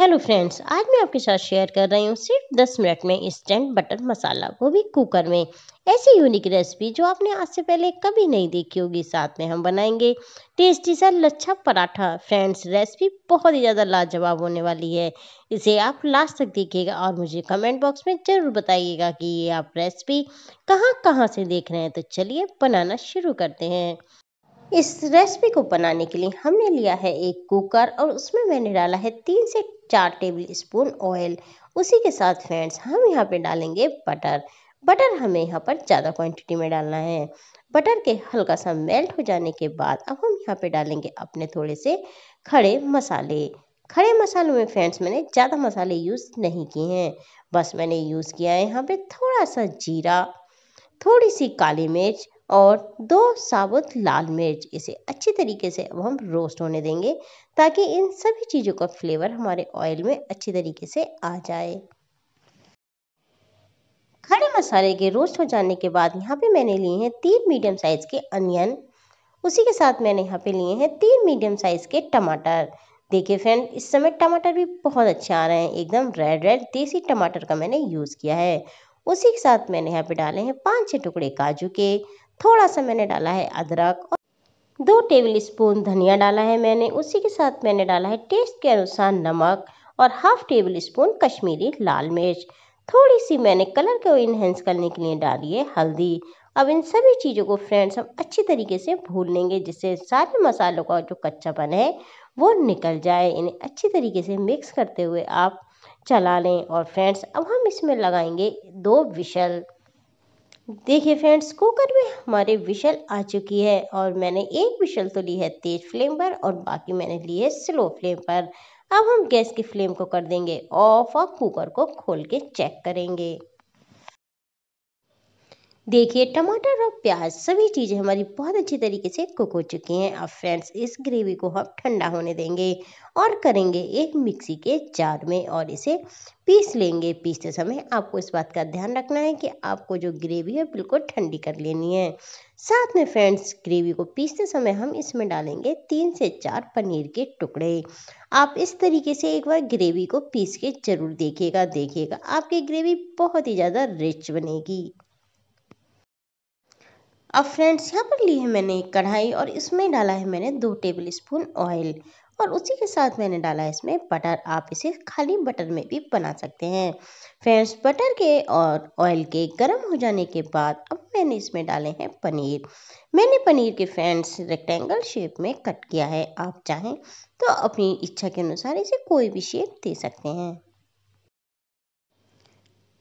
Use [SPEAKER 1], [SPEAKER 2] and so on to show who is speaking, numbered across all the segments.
[SPEAKER 1] hello friends आज मैं आपके साथ शेयर कर रही हूँ सिर्फ 10 मिनट में इंस्टेंट बटर मसाला वो भी कुकर में ऐसी यूनिक रेसिपी जो आपने आज से पहले कभी नहीं देखी होगी साथ में हम बनाएंगे टेस्टी सा लच्छा पराठा फ्रेंड्स रेसिपी बहुत ही ज़्यादा लाजवाब होने वाली है इसे आप लास्ट तक देखिएगा और मुझे कमेंट बॉक्स में ज़रूर बताइएगा कि ये आप रेसिपी कहाँ कहाँ से देख रहे हैं तो चलिए बनाना शुरू करते हैं इस रेसिपी को बनाने के लिए हमने लिया है एक कुकर और उसमें मैंने डाला है तीन से चार टेबल स्पून ऑयल उसी के साथ फ्रेंड्स हम यहाँ पे डालेंगे बटर बटर हमें यहाँ पर ज़्यादा क्वांटिटी में डालना है बटर के हल्का सा मेल्ट हो जाने के बाद अब हम यहाँ पे डालेंगे अपने थोड़े से खड़े मसाले खड़े मसालों में फ्रेंड्स मैंने ज़्यादा मसाले यूज़ नहीं किए हैं बस मैंने यूज़ किया है यहाँ पर थोड़ा सा जीरा थोड़ी सी काली मिर्च और दो साबुत लाल मिर्च इसे अच्छी तरीके से अब हम रोस्ट होने देंगे ताकि इन सभी चीज़ों का फ्लेवर हमारे ऑयल में अच्छी तरीके से आ जाए खड़े मसाले के रोस्ट हो जाने के बाद यहाँ पे मैंने लिए हैं तीन मीडियम साइज़ के अनियन उसी के साथ मैंने यहाँ पे लिए हैं तीन मीडियम साइज़ के टमाटर देखिए फ्रेंड इस समय टमाटर भी बहुत अच्छे आ रहे हैं एकदम रेड रेड देसी टमाटर का मैंने यूज़ किया है उसी के साथ मैंने यहाँ पे डाले हैं पाँच छः टुकड़े काजू के थोड़ा सा मैंने डाला है अदरक और दो टेबल स्पून धनिया डाला है मैंने उसी के साथ मैंने डाला है टेस्ट के अनुसार नमक और हाफ टेबल स्पून कश्मीरी लाल मिर्च थोड़ी सी मैंने कलर को इन्हेंस करने के लिए डाली है हल्दी अब इन सभी चीज़ों को फ्रेंड्स हम अच्छी तरीके से भून लेंगे जिससे सारे मसालों का जो कच्चापन है वो निकल जाए इन्हें अच्छी तरीके से मिक्स करते हुए आप चला लें और फ्रेंड्स अब हम इसमें लगाएंगे दो विशल देखिए फ्रेंड्स कुकर में हमारे विशल आ चुकी है और मैंने एक विशल तो ली है तेज़ फ्लेम पर और बाकी मैंने ली है स्लो फ्लेम पर अब हम गैस की फ्लेम को कर देंगे ऑफ और कुकर को खोल के चेक करेंगे देखिए टमाटर और प्याज सभी चीज़ें हमारी बहुत अच्छी तरीके से कुक हो चुकी हैं अब फ्रेंड्स इस ग्रेवी को हम ठंडा होने देंगे और करेंगे एक मिक्सी के जार में और इसे पीस लेंगे पीसते समय आपको इस बात का ध्यान रखना है कि आपको जो ग्रेवी है बिल्कुल ठंडी कर लेनी है साथ में फ्रेंड्स ग्रेवी को पीसते समय हम इसमें डालेंगे तीन से चार पनीर के टुकड़े आप इस तरीके से एक बार ग्रेवी को पीस के ज़रूर देखिएगा देखिएगा आपकी ग्रेवी बहुत ही ज़्यादा रिच बनेगी अब फ्रेंड्स यहाँ पर ली है मैंने एक कढ़ाई और इसमें डाला है मैंने दो टेबल स्पून ऑयल और उसी के साथ मैंने डाला है इसमें बटर आप इसे खाली बटर में भी बना सकते हैं फ्रेंड्स बटर के और ऑयल के गर्म हो जाने के बाद अब मैंने इसमें डाले हैं पनीर मैंने पनीर के फ्रेंड्स रेक्टेंगल शेप में कट किया है आप चाहें तो अपनी इच्छा के अनुसार इसे कोई भी शेप दे सकते हैं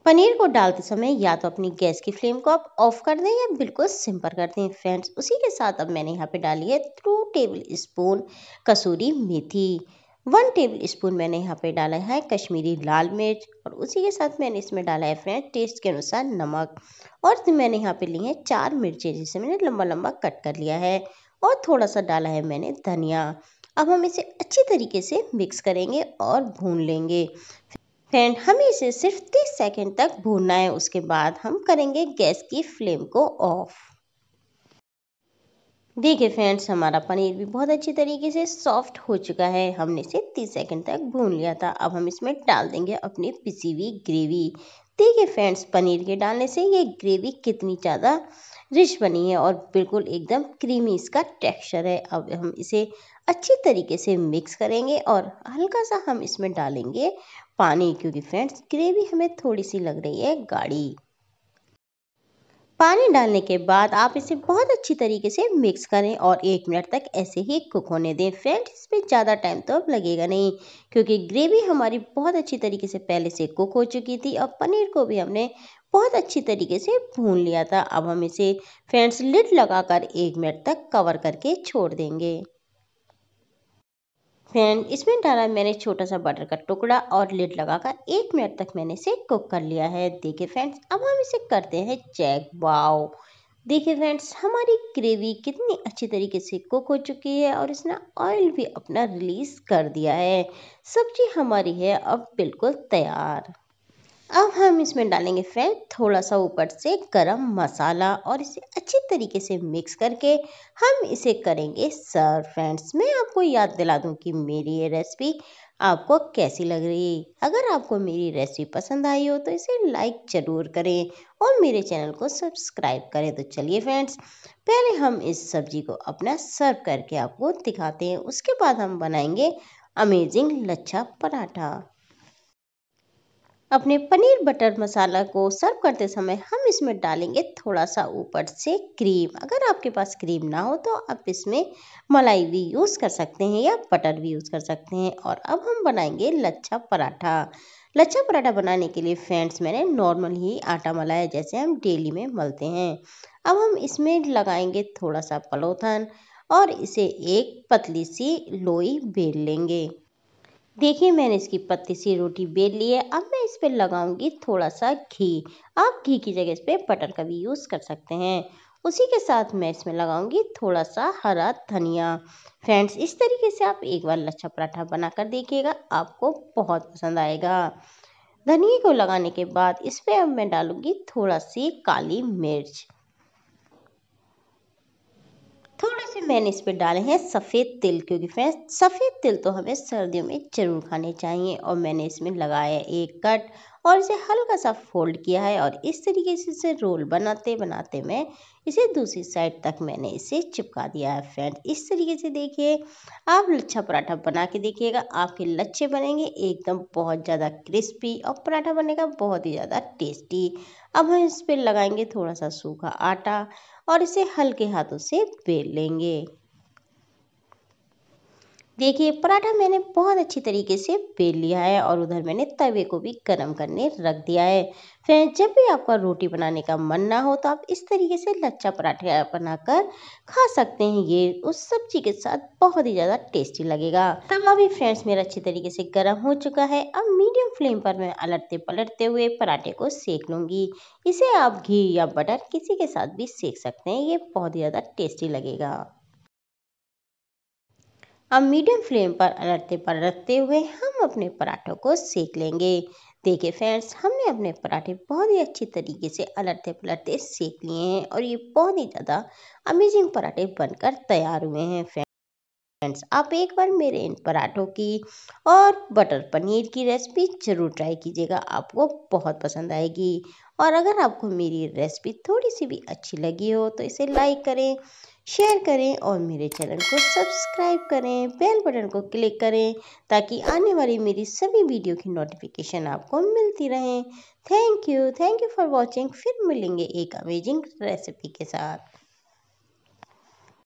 [SPEAKER 1] पनीर को डालते समय या तो अपनी गैस की फ्लेम को आप ऑफ कर दें या बिल्कुल सिंपर कर दें फ्रेंड्स उसी के साथ अब मैंने यहाँ पे डाली है टू टेबल स्पून कसूरी मेथी वन टेबल स्पून मैंने यहाँ पे डाला है कश्मीरी लाल मिर्च और उसी के साथ मैंने इसमें डाला है फ्रेंड्स टेस्ट के अनुसार नमक और तो मैंने यहाँ पर ली है चार मिर्चें जिसे मैंने लंबा लंबा कट कर लिया है और थोड़ा सा डाला है मैंने धनिया अब हम इसे अच्छी तरीके से मिक्स करेंगे और भून लेंगे फ्रेंड हमें इसे सिर्फ 30 सेकंड तक भूनना है उसके बाद हम करेंगे गैस की फ्लेम को ऑफ देखिए फ्रेंड्स हमारा पनीर भी बहुत अच्छी तरीके से सॉफ्ट हो चुका है हमने इसे 30 सेकंड तक भून लिया था अब हम इसमें डाल देंगे अपनी पिसी हुई ग्रेवी देखिए फ्रेंड्स पनीर के डालने से ये ग्रेवी कितनी ज़्यादा रिच बनी है और बिल्कुल एकदम क्रीमी इसका टेक्सचर है अब हम इसे अच्छी तरीके से मिक्स करेंगे और हल्का सा हम इसमें डालेंगे पानी क्योंकि फ्रेंड्स ग्रेवी हमें थोड़ी सी लग रही है गाढ़ी पानी डालने के बाद आप इसे बहुत अच्छी तरीके से मिक्स करें और एक मिनट तक ऐसे ही कुक होने दें फ्रेंड्स इसमें ज़्यादा टाइम तो अब लगेगा नहीं क्योंकि ग्रेवी हमारी बहुत अच्छी तरीके से पहले से कुक हो चुकी थी और पनीर को भी हमने बहुत अच्छी तरीके से भून लिया था अब हम इसे फ्रेंड्स लिड लगाकर एक मिनट तक कवर करके छोड़ देंगे फ्रेंड इसमें डाला मैंने छोटा सा बटर का टुकड़ा और लिड लगाकर एक मिनट तक मैंने इसे कुक कर लिया है देखिए फ्रेंड्स अब हम इसे करते हैं चेक वाओ देखिए फ्रेंड्स हमारी ग्रेवी कितनी अच्छी तरीके से कुक हो चुकी है और इसने ऑयल भी अपना रिलीज़ कर दिया है सब्जी हमारी है अब बिल्कुल तैयार अब हम इसमें डालेंगे फ्रेंड थोड़ा सा ऊपर से गरम मसाला और इसे अच्छी तरीके से मिक्स करके हम इसे करेंगे सर्व फ्रेंड्स मैं आपको याद दिला दूं कि मेरी ये रेसिपी आपको कैसी लग रही अगर आपको मेरी रेसिपी पसंद आई हो तो इसे लाइक ज़रूर करें और मेरे चैनल को सब्सक्राइब करें तो चलिए फ्रेंड्स पहले हम इस सब्जी को अपना सर्व करके आपको दिखाते हैं उसके बाद हम बनाएंगे अमेजिंग लच्छा पराठा अपने पनीर बटर मसाला को सर्व करते समय हम इसमें डालेंगे थोड़ा सा ऊपर से क्रीम अगर आपके पास क्रीम ना हो तो आप इसमें मलाई भी यूज़ कर सकते हैं या बटर भी यूज़ कर सकते हैं और अब हम बनाएंगे लच्छा पराठा लच्छा पराठा बनाने के लिए फ्रेंड्स मैंने नॉर्मल ही आटा मलाया जैसे हम डेली में मलते हैं अब हम इसमें लगाएंगे थोड़ा सा पलोथन और इसे एक पतली सी लोई बेल लेंगे देखिए मैंने इसकी पत्ती सी रोटी बेल ली है अब मैं इस पर लगाऊंगी थोड़ा सा घी आप घी की जगह इस पर बटर का भी यूज़ कर सकते हैं उसी के साथ मैं इसमें लगाऊंगी थोड़ा सा हरा धनिया फ्रेंड्स इस तरीके से आप एक बार लच्छा पराठा बना कर देखिएगा आपको बहुत पसंद आएगा धनिए को लगाने के बाद इस पर अब मैं डालूँगी थोड़ा सी काली मिर्च थोड़े से मैंने इस पर डाले हैं सफ़ेद तिल क्योंकि फ्रेंड्स सफ़ेद तिल तो हमें सर्दियों में ज़रूर खाने चाहिए और मैंने इसमें लगाया एक कट और इसे हल्का सा फोल्ड किया है और इस तरीके से इसे रोल बनाते बनाते मैं इसे दूसरी साइड तक मैंने इसे चिपका दिया है फ्रेंड इस तरीके से देखिए आप लच्छा पराठा बना के देखिएगा आपके लच्छे बनेंगे एकदम बहुत ज़्यादा क्रिस्पी और पराठा बनेगा बहुत ही ज़्यादा टेस्टी अब हम इस पर लगाएंगे थोड़ा सा सूखा आटा और इसे हल्के हाथों से बेल लेंगे देखिए पराठा मैंने बहुत अच्छी तरीके से बेल लिया है और उधर मैंने तवे को भी गर्म करने रख दिया है फिर जब भी आपका रोटी बनाने का मन ना हो तो आप इस तरीके से लच्छा पराठे बनाकर खा सकते हैं ये उस सब्जी के साथ बहुत ही ज़्यादा टेस्टी लगेगा तवा भी फ्रेंड्स मेरा अच्छी तरीके से गर्म हो चुका है अब मीडियम फ्लेम पर मैं अलटते पलटते हुए पराठे को सेक लूँगी इसे आप घी या बटर किसी के साथ भी सेक सकते हैं ये बहुत ही ज़्यादा टेस्टी लगेगा अब मीडियम फ्लेम पर अलटते पर रखते हुए हम अपने पराठों को सेक लेंगे देखिए फ्रेंड्स हमने अपने पराठे बहुत ही अच्छी तरीके से अलटते पलटते सेक लिए हैं और ये बहुत ही ज़्यादा अमेजिंग पराठे बनकर तैयार हुए हैं फ्रेंड्स फ्रेंड्स आप एक बार मेरे इन पराठों की और बटर पनीर की रेसिपी ज़रूर ट्राई कीजिएगा आपको बहुत पसंद आएगी और अगर आपको मेरी रेसिपी थोड़ी सी भी अच्छी लगी हो तो इसे लाइक करें शेयर करें और मेरे चैनल को सब्सक्राइब करें बेल बटन को क्लिक करें ताकि आने वाली मेरी सभी वीडियो की नोटिफिकेशन आपको मिलती रहें thank you thank you for watching फिर मिलेंगे एक अमेजिंग रेसिपी के साथ